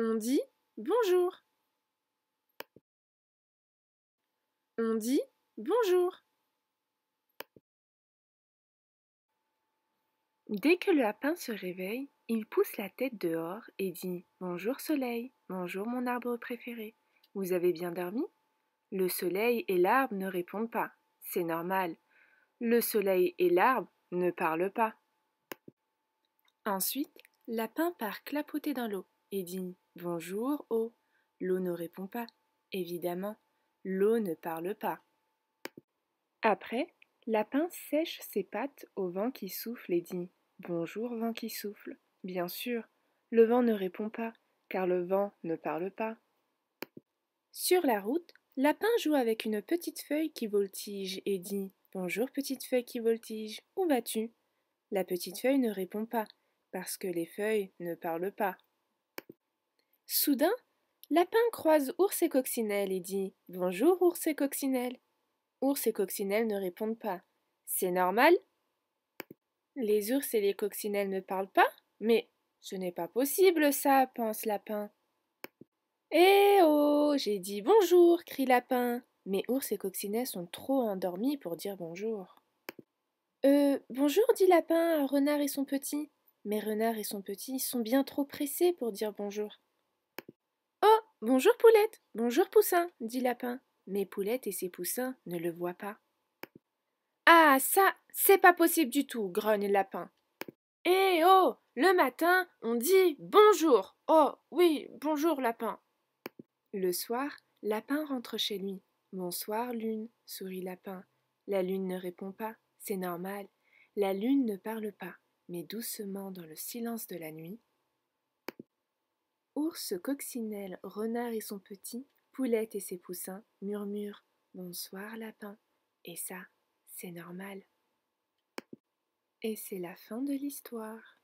On dit bonjour. On dit bonjour. Dès que le lapin se réveille, il pousse la tête dehors et dit Bonjour soleil, bonjour mon arbre préféré. Vous avez bien dormi Le soleil et l'arbre ne répondent pas. C'est normal. Le soleil et l'arbre ne parlent pas. Ensuite, Lapin part clapoter dans l'eau et dit Bonjour, eau oh. ». L'eau ne répond pas. Évidemment, l'eau ne parle pas. Après, Lapin sèche ses pattes au vent qui souffle et dit Bonjour, vent qui souffle. Bien sûr, le vent ne répond pas, car le vent ne parle pas. Sur la route, Lapin joue avec une petite feuille qui voltige et dit Bonjour, petite feuille qui voltige, où vas-tu La petite feuille ne répond pas, parce que les feuilles ne parlent pas. Soudain, Lapin croise Ours et Coccinelle et dit Bonjour, Ours et Coccinelle. Ours et Coccinelle ne répondent pas. C'est normal Les ours et les coccinelles ne parlent pas Mais ce n'est pas possible, ça, pense Lapin. Eh oh J'ai dit bonjour crie Lapin. Mais ours et coccinelle sont trop endormis pour dire bonjour. Euh, bonjour, dit Lapin à Renard et son petit. Mais Renard et son petit sont bien trop pressés pour dire bonjour. Bonjour Poulette, bonjour Poussin, dit Lapin. Mais Poulette et ses poussins ne le voient pas. Ah, ça, c'est pas possible du tout, grogne Lapin. Eh oh, le matin, on dit bonjour. Oh, oui, bonjour Lapin. Le soir, Lapin rentre chez lui. Bonsoir Lune, sourit Lapin. La Lune ne répond pas, c'est normal. La Lune ne parle pas, mais doucement dans le silence de la nuit, Ours, coccinelle, renard et son petit, poulette et ses poussins murmurent Bonsoir lapin. Et ça, c'est normal. Et c'est la fin de l'histoire.